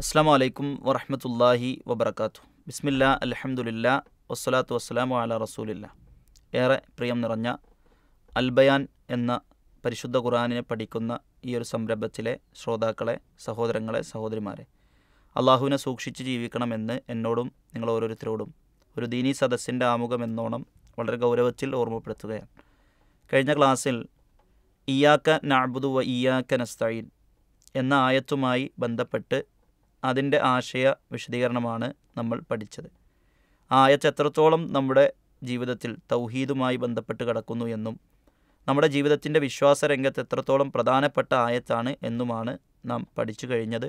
അസ്സാം വലൈക്കും വറഹമത്തല്ലാഹി വബർക്കാത്തു ബിസ്മില്ല അലഹമുല്ല വസ്സലാത്തു വസ്സലാമു അല റസൂലില്ല ഏറെ പ്രിയം നിറഞ്ഞ അൽബയാൻ എന്ന പരിശുദ്ധ ഖുറാനിനെ പഠിക്കുന്ന ഈ ഒരു സംരംഭത്തിലെ ശ്രോതാക്കളെ സഹോദരങ്ങളെ സഹോദരിമാരെ അള്ളാഹുവിനെ സൂക്ഷിച്ച് ജീവിക്കണമെന്ന് എന്നോടും നിങ്ങൾ ഓരോരുത്തരോടും ഒരു ദീനീ സദസ്സിൻ്റെ ആമുഖം എന്നോണം വളരെ ഗൗരവത്തിൽ ഓർമ്മപ്പെടുത്തുകയാണ് കഴിഞ്ഞ ക്ലാസ്സിൽ ഇയാക്ക നാബുദു വ ഇയാക്ക നസ്തയിൻ എന്ന ആയത്തുമായി ബന്ധപ്പെട്ട് അതിൻ്റെ ആശയ വിശദീകരണമാണ് നമ്മൾ പഠിച്ചത് ആയത്ത് എത്രത്തോളം നമ്മുടെ ജീവിതത്തിൽ തൗഹീദുമായി ബന്ധപ്പെട്ട് കിടക്കുന്നു എന്നും നമ്മുടെ ജീവിതത്തിൻ്റെ വിശ്വാസ രംഗത്ത് എത്രത്തോളം പ്രധാനപ്പെട്ട ആയത്താണ് എന്നുമാണ് നാം പഠിച്ചു കഴിഞ്ഞത്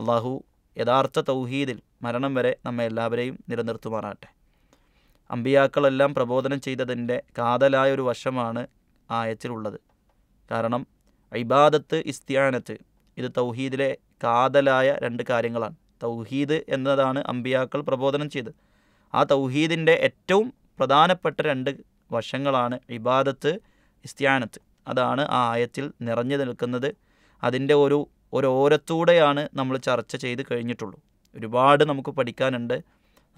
അള്ളാഹു യഥാർത്ഥ തൗഹീദിൽ മരണം വരെ നമ്മെ എല്ലാവരെയും നിലനിർത്തുമാറാട്ടെ അമ്പിയാക്കളെല്ലാം പ്രബോധനം ചെയ്തതിൻ്റെ കാതലായ ഒരു വശമാണ് ആയത്തിലുള്ളത് കാരണം ഇബാദത്ത് ഇസ്തിയാനത്ത് ഇത് തൗഹീദിലെ കാതലായ രണ്ട് കാര്യങ്ങളാണ് തൗഹീദ് എന്നതാണ് അമ്പിയാക്കൾ പ്രബോധനം ചെയ്ത് ആ തൗഹീദിൻ്റെ ഏറ്റവും പ്രധാനപ്പെട്ട രണ്ട് വശങ്ങളാണ് ഇബാദത്ത് ഇസ്ത്യാനത്ത് അതാണ് ആ ആയത്തിൽ നിറഞ്ഞു നിൽക്കുന്നത് അതിൻ്റെ ഒരു ഒരു ഓരത്തൂടെയാണ് നമ്മൾ ചർച്ച ചെയ്ത് കഴിഞ്ഞിട്ടുള്ളൂ ഒരുപാട് നമുക്ക് പഠിക്കാനുണ്ട്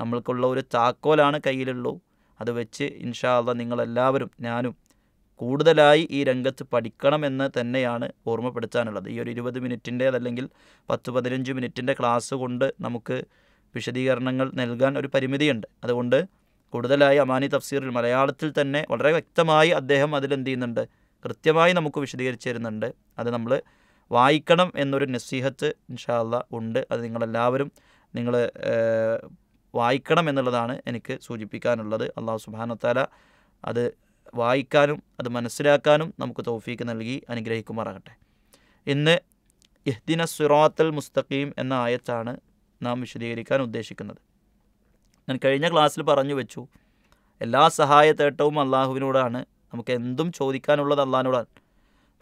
നമ്മൾക്കുള്ള ഒരു താക്കോലാണ് കയ്യിലുള്ളൂ അത് വെച്ച് ഇൻഷാ അല്ല നിങ്ങളെല്ലാവരും ഞാനും കൂടുതലായി ഈ രംഗത്ത് പഠിക്കണമെന്ന് തന്നെയാണ് ഓർമ്മപ്പെടുത്താനുള്ളത് ഈ ഒരു ഇരുപത് മിനിറ്റിൻ്റെ അതല്ലെങ്കിൽ പത്ത് പതിനഞ്ച് മിനിറ്റിൻ്റെ ക്ലാസ് കൊണ്ട് നമുക്ക് വിശദീകരണങ്ങൾ നൽകാൻ ഒരു പരിമിതിയുണ്ട് അതുകൊണ്ട് കൂടുതലായി അമാനി തഫ്സീറിൽ മലയാളത്തിൽ തന്നെ വളരെ വ്യക്തമായി അദ്ദേഹം എന്ത് ചെയ്യുന്നുണ്ട് കൃത്യമായി നമുക്ക് വിശദീകരിച്ചു തരുന്നുണ്ട് അത് നമ്മൾ വായിക്കണം എന്നൊരു നസീഹത്ത് ഇൻഷാല്ല ഉണ്ട് അത് നിങ്ങളെല്ലാവരും നിങ്ങൾ വായിക്കണം എന്നുള്ളതാണ് എനിക്ക് സൂചിപ്പിക്കാനുള്ളത് അള്ളാഹു സുബാനത്താല അത് വായിക്കാനും അത് മനസ്സിലാക്കാനും നമുക്ക് തോഫീക്ക് നൽകി അനുഗ്രഹിക്കുമാറാകട്ടെ ഇന്ന് യഹ്ദിന സുറാത്തൽ മുസ്തഖീം എന്ന ആയത്താണ് നാം വിശദീകരിക്കാൻ ഉദ്ദേശിക്കുന്നത് ഞാൻ കഴിഞ്ഞ ക്ലാസ്സിൽ പറഞ്ഞു വെച്ചു എല്ലാ സഹായ തേട്ടവും അള്ളാഹുവിനോടാണ് നമുക്ക് എന്തും ചോദിക്കാനുള്ളത് അള്ളാഹിനോടാണ്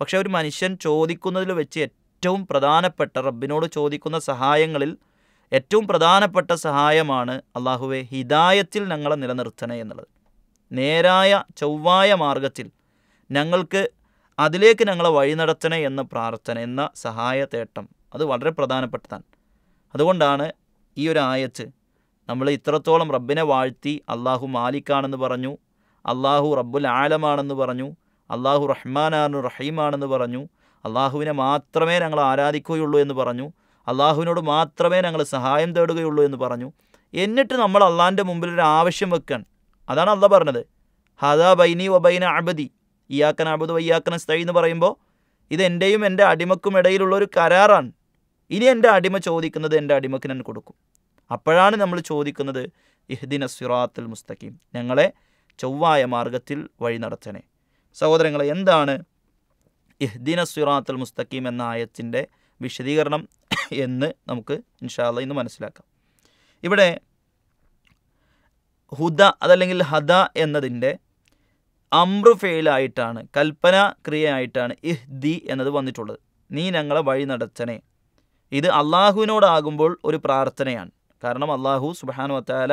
പക്ഷേ ഒരു മനുഷ്യൻ ചോദിക്കുന്നതിൽ വെച്ച് ഏറ്റവും പ്രധാനപ്പെട്ട റബ്ബിനോട് ചോദിക്കുന്ന സഹായങ്ങളിൽ ഏറ്റവും പ്രധാനപ്പെട്ട സഹായമാണ് അള്ളാഹുവെ ഹിദായത്തിൽ ഞങ്ങളെ നിലനിർത്തണേ എന്നുള്ളത് നേരായ ചൊവ്വായ മാർഗത്തിൽ ഞങ്ങൾക്ക് അതിലേക്ക് ഞങ്ങളെ വഴി നടത്തണേ എന്ന പ്രാർത്ഥന എന്ന സഹായ തേട്ടം അത് വളരെ പ്രധാനപ്പെട്ടതാണ് അതുകൊണ്ടാണ് ഈ ഒരു ആയത്ത് നമ്മൾ ഇത്രത്തോളം റബ്ബിനെ വാഴ്ത്തി അള്ളാഹു മാലിക്കാണെന്ന് പറഞ്ഞു അള്ളാഹു റബ്ബുൽ ആലമാണെന്ന് പറഞ്ഞു അള്ളാഹു റഹ്മാനാണ് റഹീമാണെന്ന് പറഞ്ഞു അള്ളാഹുവിനെ മാത്രമേ ഞങ്ങൾ ആരാധിക്കുകയുള്ളൂ എന്ന് പറഞ്ഞു അള്ളാഹുവിനോട് മാത്രമേ ഞങ്ങൾ സഹായം തേടുകയുള്ളൂ എന്ന് പറഞ്ഞു എന്നിട്ട് നമ്മൾ അള്ളാഹിൻ്റെ മുമ്പിൽ ഒരു ആവശ്യം വെക്കാൻ അതാണ് അല്ല പറഞ്ഞത് ഹദാ ബൈനി വബൈന അബദി ഇയാക്കൻ അബദ് വയ്യാക്കൻ സ്ഥൈ എന്ന് പറയുമ്പോൾ ഇത് എൻ്റെയും എൻ്റെ അടിമക്കും ഇടയിലുള്ള ഒരു കരാറാണ് ഇനി എൻ്റെ അടിമ ചോദിക്കുന്നത് എൻ്റെ അടിമക്ക് ഞാൻ കൊടുക്കും അപ്പോഴാണ് നമ്മൾ ചോദിക്കുന്നത് ഇഹ്ദിന സിറാത്തുൽ മുസ്തഖീം ഞങ്ങളെ ചൊവ്വായ മാർഗത്തിൽ വഴി നടത്തണേ സഹോദരങ്ങളെ എന്താണ് ഇഹ്ദിന സിറാത്തുൽ മുസ്തഖീം എന്ന ആയത്തിൻ്റെ വിശദീകരണം എന്ന് നമുക്ക് ഇൻഷാല്ല ഇന്ന് മനസ്സിലാക്കാം ഇവിടെ ഹുദ അതല്ലെങ്കിൽ ഹദ എന്നതിൻ്റെ അമ്രു ഫെയിലായിട്ടാണ് കൽപ്പന ക്രിയയായിട്ടാണ് ഇഹ് ദി എന്നത് വന്നിട്ടുള്ളത് നീ ഞങ്ങളെ വഴി നടച്ചനെ ഇത് അള്ളാഹുവിനോടാകുമ്പോൾ ഒരു പ്രാർത്ഥനയാണ് കാരണം അള്ളാഹു സുബാനു വത്താല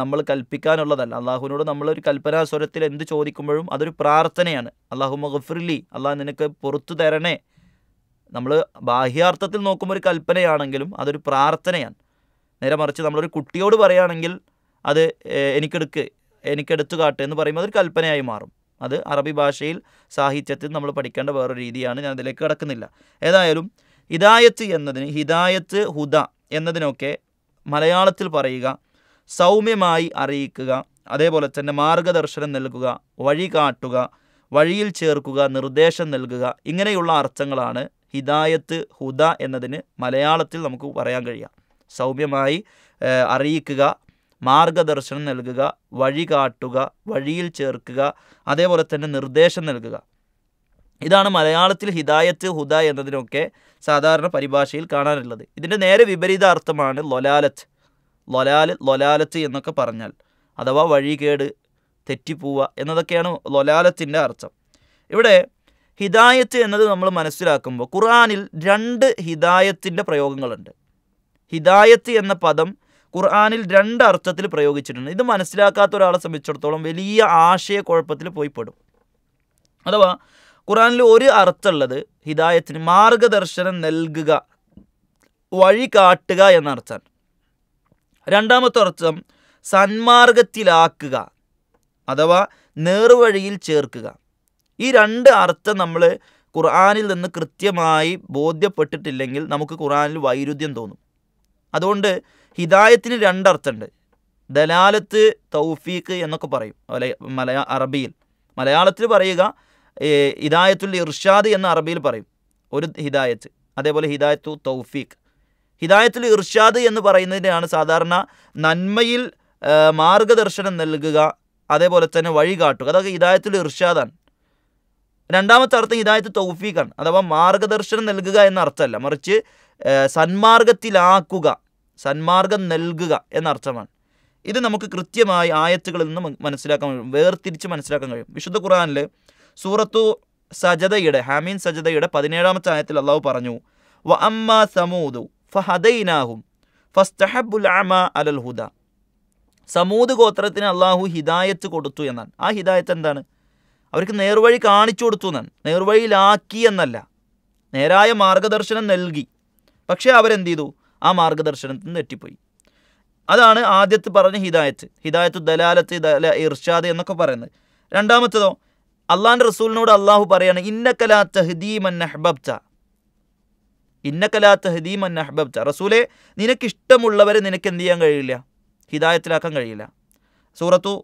നമ്മൾ കൽപ്പിക്കാനുള്ളതല്ല അള്ളാഹുവിനോട് നമ്മളൊരു കൽപ്പനാസ്വരത്തിൽ സ്വരത്തിൽ എന്ത് ചോദിക്കുമ്പോഴും അതൊരു പ്രാർത്ഥനയാണ് അള്ളാഹു മഹഫ്രിലി അള്ളാഹു നിനക്ക് പുറത്തു തരണേ നമ്മൾ ബാഹ്യാർത്ഥത്തിൽ നോക്കുമ്പോൾ ഒരു കൽപ്പനയാണെങ്കിലും അതൊരു പ്രാർത്ഥനയാണ് നേരെ മറിച്ച് നമ്മളൊരു കുട്ടിയോട് പറയുകയാണെങ്കിൽ അത് എനിക്കെടുക്ക് എനിക്കെടുത്തു കാട്ട് എന്ന് പറയുമ്പോൾ അതൊരു കൽപ്പനയായി മാറും അത് അറബി ഭാഷയിൽ സാഹിത്യത്തിൽ നമ്മൾ പഠിക്കേണ്ട വേറൊരു രീതിയാണ് ഞാൻ അതിലേക്ക് കിടക്കുന്നില്ല ഏതായാലും ഹിദായത്ത് എന്നതിന് ഹിദായത്ത് ഹുദ എന്നതിനൊക്കെ മലയാളത്തിൽ പറയുക സൗമ്യമായി അറിയിക്കുക അതേപോലെ തന്നെ മാർഗദർശനം നൽകുക വഴി കാട്ടുക വഴിയിൽ ചേർക്കുക നിർദ്ദേശം നൽകുക ഇങ്ങനെയുള്ള അർത്ഥങ്ങളാണ് ഹിദായത്ത് ഹുദ എന്നതിന് മലയാളത്തിൽ നമുക്ക് പറയാൻ കഴിയുക സൗമ്യമായി അറിയിക്കുക മാർഗദർശനം നൽകുക വഴി കാട്ടുക വഴിയിൽ ചേർക്കുക അതേപോലെ തന്നെ നിർദ്ദേശം നൽകുക ഇതാണ് മലയാളത്തിൽ ഹിദായത്ത് ഹുദ എന്നതിനൊക്കെ സാധാരണ പരിഭാഷയിൽ കാണാനുള്ളത് ഇതിൻ്റെ നേരെ വിപരീത അർത്ഥമാണ് ലൊലാലത്ത് ലൊലാൽ ലൊലാലത്ത് എന്നൊക്കെ പറഞ്ഞാൽ അഥവാ വഴികേട് തെറ്റിപ്പോവുക എന്നതൊക്കെയാണ് ലൊലാലത്തിൻ്റെ അർത്ഥം ഇവിടെ ഹിദായത്ത് എന്നത് നമ്മൾ മനസ്സിലാക്കുമ്പോൾ ഖുറാനിൽ രണ്ട് ഹിദായത്തിൻ്റെ പ്രയോഗങ്ങളുണ്ട് ഹിദായത്ത് എന്ന പദം ഖുർആാനിൽ രണ്ട് അർത്ഥത്തിൽ പ്രയോഗിച്ചിട്ടുണ്ട് ഇത് മനസ്സിലാക്കാത്ത ഒരാളെ സംബന്ധിച്ചിടത്തോളം വലിയ ആശയക്കുഴപ്പത്തിൽ പോയി പെടും അഥവാ ഖുറാനിൽ ഒരു അർത്ഥമുള്ളത് ഹിദായത്തിന് മാർഗദർശനം നൽകുക വഴി കാട്ടുക എന്ന അർത്ഥം രണ്ടാമത്തെ അർത്ഥം സന്മാർഗത്തിലാക്കുക അഥവാ നേർവഴിയിൽ ചേർക്കുക ഈ രണ്ട് അർത്ഥം നമ്മൾ ഖുർആാനിൽ നിന്ന് കൃത്യമായി ബോധ്യപ്പെട്ടിട്ടില്ലെങ്കിൽ നമുക്ക് ഖുറാനിൽ വൈരുദ്ധ്യം തോന്നും അതുകൊണ്ട് ഹിദായത്തിന് രണ്ടർത്ഥമുണ്ട് ദലാലത്ത് തൗഫീഖ് എന്നൊക്കെ പറയും മലയാ അറബിയിൽ മലയാളത്തിൽ പറയുക ഹിദായത്തുൽ ഇർഷാദ് എന്ന അറബിയിൽ പറയും ഒരു ഹിദായത്ത് അതേപോലെ ഹിദായത്തു തൗഫീഖ് ഹിദായത്തുൽ ഇർഷാദ് എന്ന് പറയുന്നതിനാണ് സാധാരണ നന്മയിൽ മാർഗദർശനം നൽകുക അതേപോലെ തന്നെ വഴികാട്ടുക അതൊക്കെ ഹിദായത്തുൽ ഇർഷാദാണ് രണ്ടാമത്തെ അർത്ഥം ഹിദായത്ത് തൗഫീഖാണ് അഥവാ മാർഗദർശനം നൽകുക എന്ന അർത്ഥമല്ല മറിച്ച് സന്മാർഗത്തിലാക്കുക സന്മാർഗം നൽകുക എന്നർത്ഥമാണ് ഇത് നമുക്ക് കൃത്യമായി ആയത്തുകളിൽ നിന്ന് മനസ്സിലാക്കാൻ കഴിയും വേർതിരിച്ച് മനസ്സിലാക്കാൻ കഴിയും വിശുദ്ധ ഖുറാനിൽ സൂറത്തു സജതയുടെ ഹാമീൻ സജതയുടെ പതിനേഴാമത്തെ ആയത്തിൽ അള്ളാഹു പറഞ്ഞു വ അമ്മ സമൂദു ഫഹദൈനാഹും ഫസ്തഹബുൽ അലൽ ഹുദ സമൂത് ഗോത്രത്തിന് അള്ളാഹു ഹിദായത്ത് കൊടുത്തു എന്നാണ് ആ ഹിദായത്ത് എന്താണ് അവർക്ക് നേർവഴി കാണിച്ചു കൊടുത്തു എന്നാണ് നേർവഴിയിലാക്കി എന്നല്ല നേരായ മാർഗദർശനം നൽകി പക്ഷേ അവരെന്ത് ചെയ്തു ആ മാർഗദർശനത്തിൽ നിന്ന് തെറ്റിപ്പോയി അതാണ് ആദ്യത്തെ പറഞ്ഞ ഹിദായത്ത് ഹിദായത്ത് ദലാലത്ത് ദല ഇർഷാദ് എന്നൊക്കെ പറയുന്നത് രണ്ടാമത്തേതോ അള്ളാഹാൻ്റെ റസൂലിനോട് അള്ളാഹു പറയാണ് ഇന്നക്കലാ തഹദീമൻ നഹ്ബബ്ച ഇന്നക്കലാ തഹദീമൻ നഹ്ബബ്ച റസൂലെ നിനക്കിഷ്ടമുള്ളവരെ നിനക്ക് എന്ത് ചെയ്യാൻ കഴിയില്ല ഹിദായത്തിലാക്കാൻ കഴിയില്ല സൂറത്തു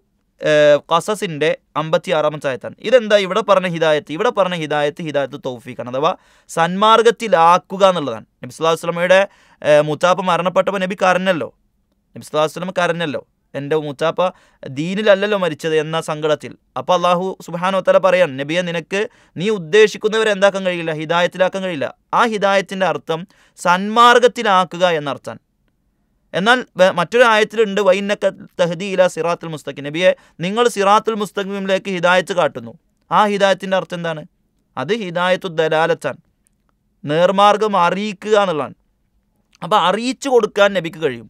കസസിൻ്റെ അമ്പത്തി ആറാമത്തെ ആയത്താണ് ഇതെന്താ ഇവിടെ പറഞ്ഞ ഹിദായത്ത് ഇവിടെ പറഞ്ഞ ഹിദായത്ത് ഹിദായത്ത് തൗഫീഖാണ് അഥവാ സന്മാർഗത്തിലാക്കുക എന്നുള്ളതാണ് നബി അലൈഹി വസല്ലമയുടെ മുത്താപ്പ മരണപ്പെട്ടപ്പോൾ നബി കരഞ്ഞല്ലോ നബി സ്വല്ലാഹു വസ്ലം കരഞ്ഞല്ലോ എൻ്റെ മുത്താപ്പ ദീനിലല്ലല്ലോ മരിച്ചത് എന്ന സങ്കടത്തിൽ അപ്പോൾ അള്ളാഹു സുബാനോ തല പറയാൻ നബിയെ നിനക്ക് നീ ഉദ്ദേശിക്കുന്നവരെ എന്താക്കാൻ കഴിയില്ല ഹിദായത്തിലാക്കാൻ കഴിയില്ല ആ ഹിദായത്തിൻ്റെ അർത്ഥം സന്മാർഗത്തിലാക്കുക എന്നർത്ഥം എന്നാൽ മറ്റൊരു ആയത്തിലുണ്ട് വൈനക്ക തഹദി ഇല സിറാത്തുൽ മുസ്തഖി നബിയെ നിങ്ങൾ സിറാത്തുൽ മുസ്തഖിമിലേക്ക് ഹിദായത്ത് കാട്ടുന്നു ആ ഹിദായത്തിൻ്റെ അർത്ഥം എന്താണ് അത് ഹിദായത്തു ദലാലത്താണ് നേർമാർഗം അറിയിക്കുക എന്നുള്ളതാണ് അപ്പോൾ അറിയിച്ചു കൊടുക്കാൻ നബിക്ക് കഴിയും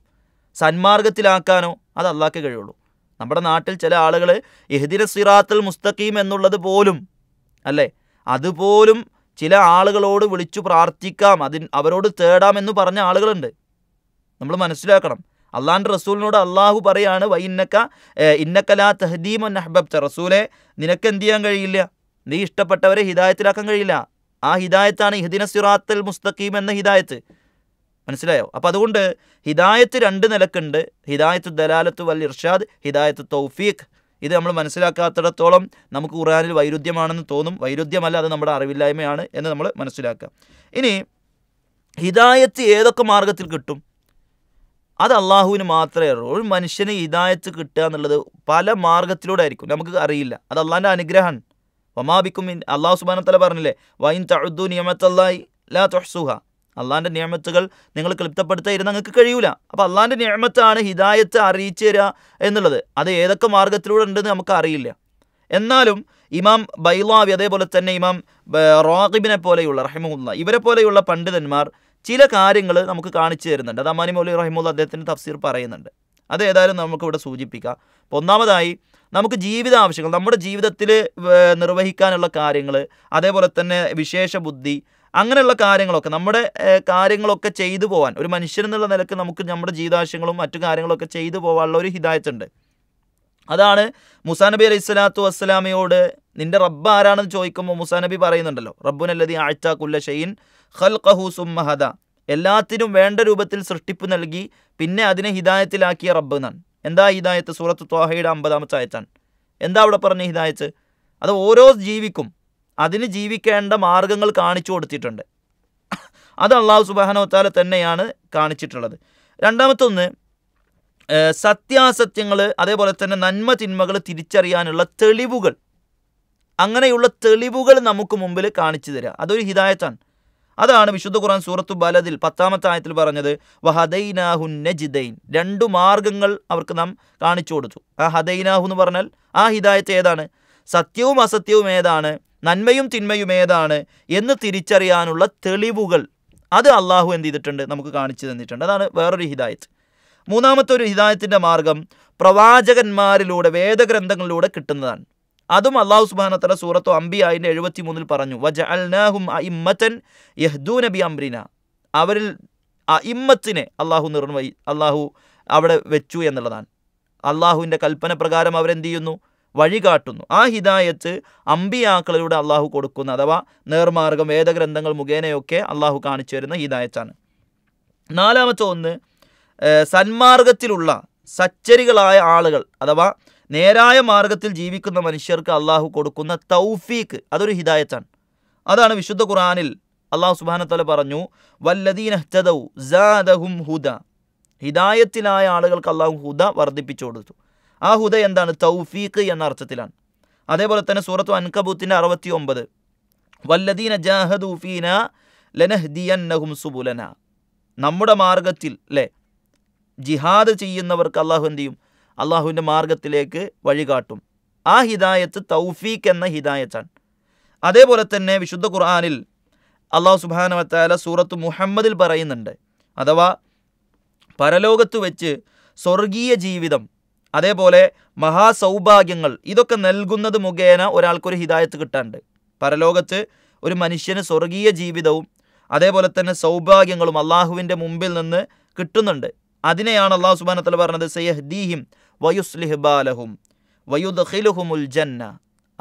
സന്മാർഗത്തിലാക്കാനോ അത് അള്ളാക്കേ കഴിയുള്ളൂ നമ്മുടെ നാട്ടിൽ ചില ആളുകൾ എഹ്ദിന സിറാത്തുൽ മുസ്തഖീം എന്നുള്ളത് പോലും അല്ലേ അതുപോലും ചില ആളുകളോട് വിളിച്ചു പ്രാർത്ഥിക്കാം അതിന് അവരോട് എന്ന് പറഞ്ഞ ആളുകളുണ്ട് നമ്മൾ മനസ്സിലാക്കണം അള്ളാഹാൻ്റെ റസൂലിനോട് അള്ളാഹു പറയാണ് വൈന്നക്ക ഇന്നക്കലാ തഹദീമൻ അഹ്ബബ്ത റസൂലെ നിനക്ക് എന്ത് ചെയ്യാൻ കഴിയില്ല നീ ഇഷ്ടപ്പെട്ടവരെ ഹിദായത്തിലാക്കാൻ കഴിയില്ല ആ ഹിദായത്താണ് ഹിദിന സിറാത്തൽ മുസ്തഖീം എന്ന ഹിദായത്ത് മനസ്സിലായോ അപ്പോൾ അതുകൊണ്ട് ഹിദായത്ത് രണ്ട് നിലക്കുണ്ട് ഹിദായത്ത് ദലാലത്ത് വൽ ഇർഷാദ് ഹിദായത്ത് തൗഫീഖ് ഇത് നമ്മൾ മനസ്സിലാക്കാത്തിടത്തോളം നമുക്ക് ഖുറാനിൽ വൈരുദ്ധ്യമാണെന്ന് തോന്നും വൈരുദ്ധ്യമല്ല അത് നമ്മുടെ അറിവില്ലായ്മയാണ് എന്ന് നമ്മൾ മനസ്സിലാക്കുക ഇനി ഹിദായത്ത് ഏതൊക്കെ മാർഗത്തിൽ കിട്ടും അത് അള്ളാഹുവിന് മാത്രമേ ഉള്ളൂ ഒരു മനുഷ്യന് ഇതായത്ത് കിട്ടുക എന്നുള്ളത് പല മാർഗത്തിലൂടെ ആയിരിക്കും നമുക്ക് അറിയില്ല അത് അള്ളാഹിൻ്റെ അനുഗ്രഹമാണ് വമാബിക്കും അള്ളാഹു തല പറഞ്ഞില്ലേ വൈൻ തഴുദ്ദു നിയമത്തല്ലായി ലാ തൊഹ്സുഹ അള്ളാഹിൻ്റെ നിയമത്തുകൾ നിങ്ങൾ ക്ലിപ്തപ്പെടുത്താൻ ഇരുന്ന് നിങ്ങൾക്ക് കഴിയൂല അപ്പോൾ അള്ളാഹിൻ്റെ നിയമത്താണ് ഹിദായത്ത് അറിയിച്ചു തരിക എന്നുള്ളത് അത് ഏതൊക്കെ മാർഗത്തിലൂടെ ഉണ്ടെന്ന് നമുക്ക് അറിയില്ല എന്നാലും ഇമാം ബൈലാവി അതേപോലെ തന്നെ ഇമാം റോഹിബിനെ പോലെയുള്ള റഹിമുല്ല ഇവരെ പോലെയുള്ള പണ്ഡിതന്മാർ ചില കാര്യങ്ങൾ നമുക്ക് കാണിച്ചു തരുന്നുണ്ട് അത് അമാനി മൗലി റഹിമുള്ള അദ്ദേഹത്തിൻ്റെ തഫ്സീർ പറയുന്നുണ്ട് അത് ഏതായാലും നമുക്കിവിടെ സൂചിപ്പിക്കാം അപ്പോൾ ഒന്നാമതായി നമുക്ക് ജീവിത ആവശ്യങ്ങൾ നമ്മുടെ ജീവിതത്തിൽ നിർവഹിക്കാനുള്ള കാര്യങ്ങൾ അതേപോലെ തന്നെ വിശേഷ ബുദ്ധി അങ്ങനെയുള്ള കാര്യങ്ങളൊക്കെ നമ്മുടെ കാര്യങ്ങളൊക്കെ ചെയ്തു പോകാൻ ഒരു മനുഷ്യൻ എന്നുള്ള നിലക്ക് നമുക്ക് നമ്മുടെ ജീവിതാവശ്യങ്ങളും മറ്റു കാര്യങ്ങളൊക്കെ ചെയ്തു പോകാനുള്ള ഒരു ഹിതായത്തുണ്ട് അതാണ് മുസാനബി അലൈഹി സ്വലാത്തു വസ്സലാമയോട് നിന്റെ റബ്ബ് ആരാണെന്ന് ചോദിക്കുമ്പോൾ മുസാ നബി പറയുന്നുണ്ടല്ലോ റബ്ബുനല്ലതി ആഴ്ച കുല്ല ഷെയ്ൻ ഖൽഖഹു സുമ്മഹദ എല്ലാത്തിനും വേണ്ട രൂപത്തിൽ സൃഷ്ടിപ്പ് നൽകി പിന്നെ അതിനെ ഹിദായത്തിലാക്കിയ റബ്ബ് എന്നാണ് എന്താ ഹിദായത്ത് സൂറത്ത് ത്വാഹയുടെ അമ്പതാമത്തെ അയച്ചാണ് എന്താ അവിടെ പറഞ്ഞ ഹിദായത്ത് അത് ഓരോ ജീവിക്കും അതിന് ജീവിക്കേണ്ട മാർഗങ്ങൾ കാണിച്ചു കൊടുത്തിട്ടുണ്ട് അത് അള്ളാഹു സുബാനോത്താല തന്നെയാണ് കാണിച്ചിട്ടുള്ളത് രണ്ടാമത്തൊന്ന് സത്യാസത്യങ്ങൾ അതേപോലെ തന്നെ നന്മ തിന്മകൾ തിരിച്ചറിയാനുള്ള തെളിവുകൾ അങ്ങനെയുള്ള തെളിവുകൾ നമുക്ക് മുമ്പിൽ കാണിച്ചു തരിക അതൊരു ഹിദായത്താണ് അതാണ് വിശുദ്ധ ഖുർആൻ സൂറത്ത് ബലദിൽ പത്താമത്തെ ആയത്തിൽ പറഞ്ഞത് വഹദൈനാഹു നജിദൈൻ രണ്ടു മാർഗങ്ങൾ അവർക്ക് നാം കാണിച്ചു കൊടുത്തു ആ ഹദൈനാഹു എന്ന് പറഞ്ഞാൽ ആ ഹിദായത്ത് ഏതാണ് സത്യവും അസത്യവും ഏതാണ് നന്മയും തിന്മയും ഏതാണ് എന്ന് തിരിച്ചറിയാനുള്ള തെളിവുകൾ അത് അള്ളാഹു എന്ത് ചെയ്തിട്ടുണ്ട് നമുക്ക് കാണിച്ചു തന്നിട്ടുണ്ട് അതാണ് വേറൊരു ഹിദായത്ത് മൂന്നാമത്തെ ഒരു ഹിദായത്തിൻ്റെ മാർഗം പ്രവാചകന്മാരിലൂടെ വേദഗ്രന്ഥങ്ങളിലൂടെ കിട്ടുന്നതാണ് അതും അള്ളാഹു സുബാനത്തല സൂറത്തു അംബിയായിൻ്റെ എഴുപത്തി മൂന്നിൽ പറഞ്ഞു വജ അൽനാഹും ഇമ്മത്തൻ യഹ്ദൂ നബി അംബ്രിന അവരിൽ ആ ഇമ്മത്തിനെ അള്ളാഹു നിർവഹി അള്ളാഹു അവിടെ വെച്ചു എന്നുള്ളതാണ് അള്ളാഹുവിൻ്റെ കൽപ്പന പ്രകാരം അവരെന്ത് ചെയ്യുന്നു വഴികാട്ടുന്നു ആ ഹിദായത്ത് അമ്പിയാക്കളിലൂടെ അള്ളാഹു കൊടുക്കുന്ന അഥവാ നേർമാർഗം വേദഗ്രന്ഥങ്ങൾ മുഖേനയൊക്കെ അള്ളാഹു കാണിച്ചു തരുന്ന ഹിദായത്താണ് നാലാമത്തെ ഒന്ന് സന്മാർഗത്തിലുള്ള സച്ചരികളായ ആളുകൾ അഥവാ നേരായ മാർഗത്തിൽ ജീവിക്കുന്ന മനുഷ്യർക്ക് അള്ളാഹു കൊടുക്കുന്ന തൗഫീഖ് അതൊരു ഹിദായത്താണ് അതാണ് വിശുദ്ധ ഖുറാനിൽ അള്ളാഹു സുബാനത്തല പറഞ്ഞു വല്ലദീനഹ്തദൗ ജാദഹും ഹുദ ഹിദായത്തിലായ ആളുകൾക്ക് അള്ളാഹു ഹുദ വർദ്ധിപ്പിച്ചു കൊടുത്തു ആ ഹുദ എന്താണ് തൗഫീഖ് എന്ന അർത്ഥത്തിലാണ് അതേപോലെ തന്നെ സൂറത്തു അൻകബൂത്തിൻ്റെ അറുപത്തി ഒമ്പത് വല്ലദീന ജാഹദൂഫീന ലനഹ്ദിയന്നഹും സുബുലന നമ്മുടെ മാർഗത്തിൽ അല്ലേ ജിഹാദ് ചെയ്യുന്നവർക്ക് അള്ളാഹു എന്ത് ചെയ്യും അള്ളാഹുവിൻ്റെ മാർഗത്തിലേക്ക് വഴികാട്ടും ആ ഹിദായത്ത് തൗഫീഖ് എന്ന ഹിദായത്താണ് അതേപോലെ തന്നെ വിശുദ്ധ ഖുർആാനിൽ അള്ളാഹു സുബാനവത്താല സൂറത്ത് മുഹമ്മദിൽ പറയുന്നുണ്ട് അഥവാ പരലോകത്ത് വെച്ച് സ്വർഗീയ ജീവിതം അതേപോലെ മഹാസൗഭാഗ്യങ്ങൾ ഇതൊക്കെ നൽകുന്നത് മുഖേന ഒരാൾക്കൊരു ഹിദായത്ത് കിട്ടാണ്ട് പരലോകത്ത് ഒരു മനുഷ്യന് സ്വർഗീയ ജീവിതവും അതേപോലെ തന്നെ സൗഭാഗ്യങ്ങളും അള്ളാഹുവിൻ്റെ മുമ്പിൽ നിന്ന് കിട്ടുന്നുണ്ട് അതിനെയാണ് അള്ളാഹു സുബാനത്തല പറഞ്ഞത് സയ്യഹ് ദീഹിം വയുസ്ലിഹ്ബാലഹും വയുദ്ഖിലുഹുമുൽ ജന്ന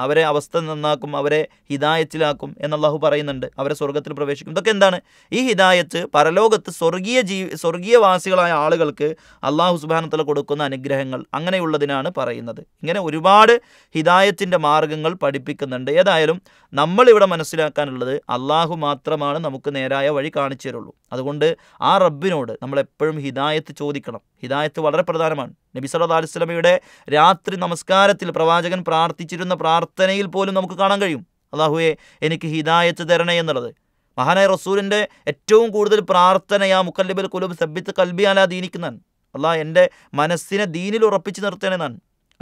അവരെ അവസ്ഥ നന്നാക്കും അവരെ ഹിദായത്തിലാക്കും എന്നല്ലാഹു പറയുന്നുണ്ട് അവരെ സ്വർഗത്തിൽ പ്രവേശിക്കും ഇതൊക്കെ എന്താണ് ഈ ഹിദായത്ത് പരലോകത്ത് സ്വർഗീയ ജീ സ്വർഗീയവാസികളായ ആളുകൾക്ക് അള്ളാഹു സുബാനത്തിൽ കൊടുക്കുന്ന അനുഗ്രഹങ്ങൾ അങ്ങനെയുള്ളതിനാണ് പറയുന്നത് ഇങ്ങനെ ഒരുപാട് ഹിദായത്തിൻ്റെ മാർഗങ്ങൾ പഠിപ്പിക്കുന്നുണ്ട് ഏതായാലും നമ്മളിവിടെ മനസ്സിലാക്കാനുള്ളത് അള്ളാഹു മാത്രമാണ് നമുക്ക് നേരായ വഴി കാണിച്ചു തരുള്ളൂ അതുകൊണ്ട് ആ റബ്ബിനോട് നമ്മളെപ്പോഴും ഹിദായത്ത് ചോദിക്കണം ഹിദായത്ത് വളരെ പ്രധാനമാണ് നബി സല്ലാ അലുസ്ലമയുടെ രാത്രി നമസ്കാരത്തിൽ പ്രവാചകൻ പ്രാർത്ഥിച്ചിരുന്ന പ്രാർത്ഥനയിൽ പോലും നമുക്ക് കാണാൻ കഴിയും അള്ളാഹുയെ എനിക്ക് ഹിദായത്ത് തരണേ എന്നുള്ളത് മഹാനായ റസൂലിൻ്റെ ഏറ്റവും കൂടുതൽ പ്രാർത്ഥനയാ ആ കുലും കുലുബ് സബ്ബിത്ത് കൽബി അല ദീനിക്കുന്നാൻ അള്ളാഹ് എൻ്റെ മനസ്സിനെ ദീനിൽ ഉറപ്പിച്ച് നിർത്തണേ നാൻ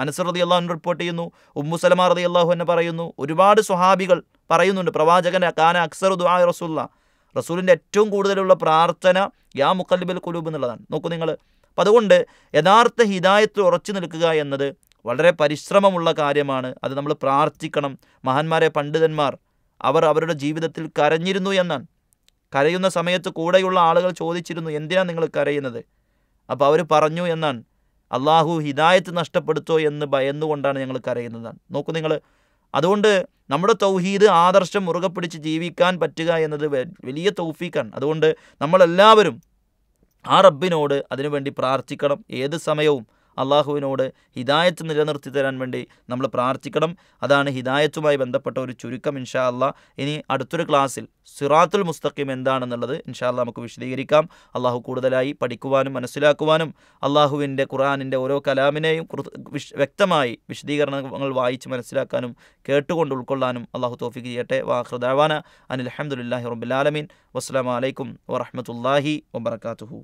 അനസർ റതി അള്ളാഹു റിപ്പോർട്ട് ചെയ്യുന്നു ഉമ്മു സലമ റതി അള്ളാഹു എന്നെ പറയുന്നു ഒരുപാട് സ്വഹാബികൾ പറയുന്നുണ്ട് പ്രവാചകൻ കാന അക്സർ ദുആ റസൂല്ല റസൂലിൻ്റെ ഏറ്റവും കൂടുതലുള്ള പ്രാർത്ഥന യാ മുക്കല്ലിബൽ കുലൂബ് എന്നുള്ളതാണ് നോക്കൂ നിങ്ങൾ അപ്പം അതുകൊണ്ട് യഥാർത്ഥ ഹിദായത്തിൽ ഉറച്ചു നിൽക്കുക എന്നത് വളരെ പരിശ്രമമുള്ള കാര്യമാണ് അത് നമ്മൾ പ്രാർത്ഥിക്കണം മഹാന്മാരെ പണ്ഡിതന്മാർ അവർ അവരുടെ ജീവിതത്തിൽ കരഞ്ഞിരുന്നു എന്നാണ് കരയുന്ന സമയത്ത് കൂടെയുള്ള ആളുകൾ ചോദിച്ചിരുന്നു എന്തിനാണ് നിങ്ങൾ കരയുന്നത് അപ്പോൾ അവർ പറഞ്ഞു എന്നാണ് അള്ളാഹു ഹിദായത്ത് നഷ്ടപ്പെടുത്തോ എന്ന് ഭയന്നുകൊണ്ടാണ് ഞങ്ങൾ കരയുന്നതാണ് നോക്കൂ നിങ്ങൾ അതുകൊണ്ട് നമ്മുടെ തൗഹീദ് ആദർശം മുറുകെ പിടിച്ച് ജീവിക്കാൻ പറ്റുക എന്നത് വലിയ തൗഫീക്കാണ് അതുകൊണ്ട് നമ്മളെല്ലാവരും ആ റബ്ബിനോട് അതിനുവേണ്ടി പ്രാർത്ഥിക്കണം ഏത് സമയവും അള്ളാഹുവിനോട് ഹിദായത്ത് നിലനിർത്തി തരാൻ വേണ്ടി നമ്മൾ പ്രാർത്ഥിക്കണം അതാണ് ഹിദായത്തുമായി ബന്ധപ്പെട്ട ഒരു ചുരുക്കം ഇൻഷാ അല്ലാ ഇനി അടുത്തൊരു ക്ലാസ്സിൽ സിറാത്തുൽ മുസ്തഖിം എന്താണെന്നുള്ളത് ഇൻഷാ അല്ലാ നമുക്ക് വിശദീകരിക്കാം അള്ളാഹു കൂടുതലായി പഠിക്കുവാനും മനസ്സിലാക്കുവാനും അള്ളാഹുവിൻ്റെ ഖുറാനിൻ്റെ ഓരോ കലാമിനെയും വ്യക്തമായി വിശദീകരണങ്ങൾ വായിച്ച് മനസ്സിലാക്കാനും കേട്ടുകൊണ്ട് ഉൾക്കൊള്ളാനും അള്ളാഹു തോഫിക്ക് ചെയ്യട്ടെ വാഹൃദാവാന അനിൽ അഹമ്മദുല്ലാഹി റബ്ബുലാലമീൻ വസ്സലാമലൈക്കും വറഹമത്തല്ലാഹി വബർക്കാത്തുഹു